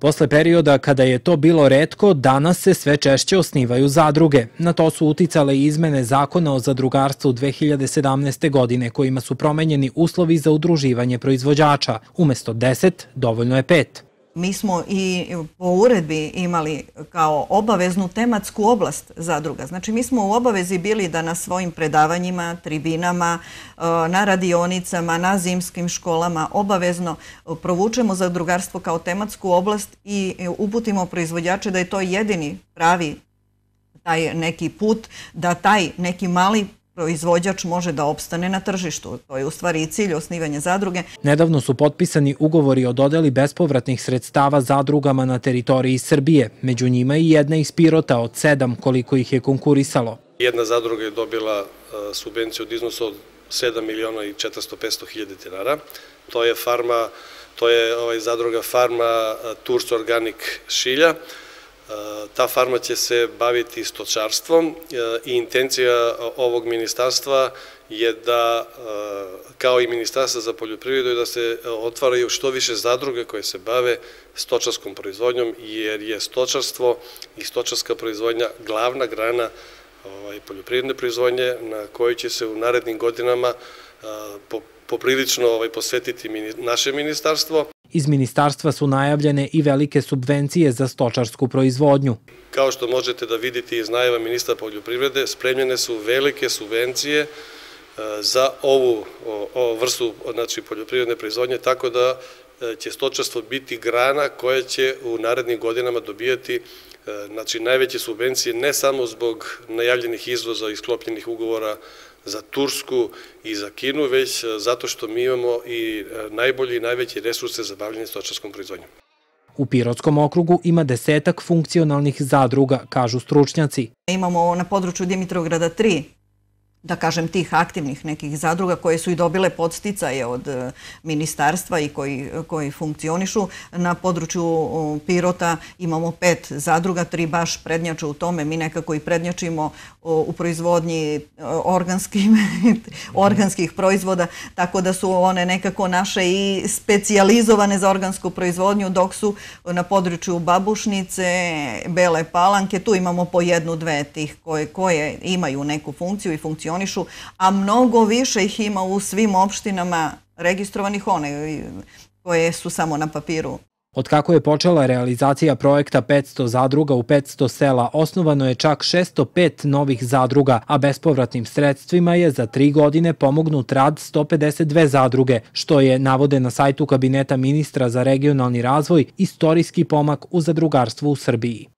Posle perioda kada je to bilo redko, danas se sve češće osnivaju zadruge. Na to su uticale i izmene zakona o zadrugarstvu 2017. godine kojima su promenjeni uslovi za udruživanje proizvođača. Umesto 10, dovoljno je 5. Mi smo i po uredbi imali kao obaveznu tematsku oblast zadruga. Znači mi smo u obavezi bili da na svojim predavanjima, tribinama, e, na radionicama, na zimskim školama obavezno provučemo zadrugarstvo kao tematsku oblast i uputimo proizvođače da je to jedini pravi taj neki put, da taj neki mali proizvođač može da opstane na tržištu. To je u stvari i cilj osnivanja zadruge. Nedavno su potpisani ugovori o dodeli bespovratnih sredstava zadrugama na teritoriji Srbije. Među njima i jedna iz Pirota od sedam koliko ih je konkurisalo. Jedna zadruga je dobila e, subvenciju od iznosa od 7 miliona i 400-500 hiljade dinara. To je farma, to je ovaj, zadruga farma e, Turs Organic Šilja. Ta farma će se baviti stočarstvom e, i intencija ovog ministarstva je da, e, kao i ministarstva za poljoprivredu, da se e, otvaraju što više zadruge koje se bave stočarskom proizvodnjom, jer je stočarstvo i stočarska proizvodnja glavna grana ovaj, poljoprivredne proizvodnje na kojoj će se u narednim godinama po poprilično ovaj, posvetiti naše ministarstvo. Iz ministarstva su najavljene i velike subvencije za stočarsku proizvodnju. Kao što možete da vidite iz najava ministra poljoprivrede, spremljene su velike subvencije e, za ovu vrstu znači, poljoprivredne proizvodnje, tako da e, će stočarstvo biti grana koja će u narednim godinama dobijati E, znači, najveće subvencije ne samo zbog najavljenih izvoza i sklopljenih ugovora za Tursku i za Kinu, već e, zato što mi imamo i e, najbolji i najveći resurse za bavljanje stočarskom proizvodnjom. U Pirotskom okrugu ima desetak funkcionalnih zadruga, kažu stručnjaci. Imamo na području Dimitrovgrada tri da kažem, tih aktivnih nekih zadruga koje su i dobile podsticaje od e, ministarstva i koji, koji funkcionišu. Na području Pirota imamo pet zadruga, tri baš prednjače u tome. Mi nekako i prednjačimo u proizvodnji e, organskih proizvoda, tako da su one nekako naše i specijalizovane za organsku proizvodnju, dok su na području Babušnice, Bele Palanke, tu imamo po jednu, dve tih koje, koje imaju neku funkciju i funkcionalnost funkcionišu, a mnogo više ih ima u svim opštinama registrovanih one koje su samo na papiru. Od kako je počela realizacija projekta 500 zadruga u 500 sela, osnovano je čak 605 novih zadruga, a bespovratnim sredstvima je za tri godine pomognut rad 152 zadruge, što je, navode na sajtu Kabineta ministra za regionalni razvoj, istorijski pomak u zadrugarstvu u Srbiji.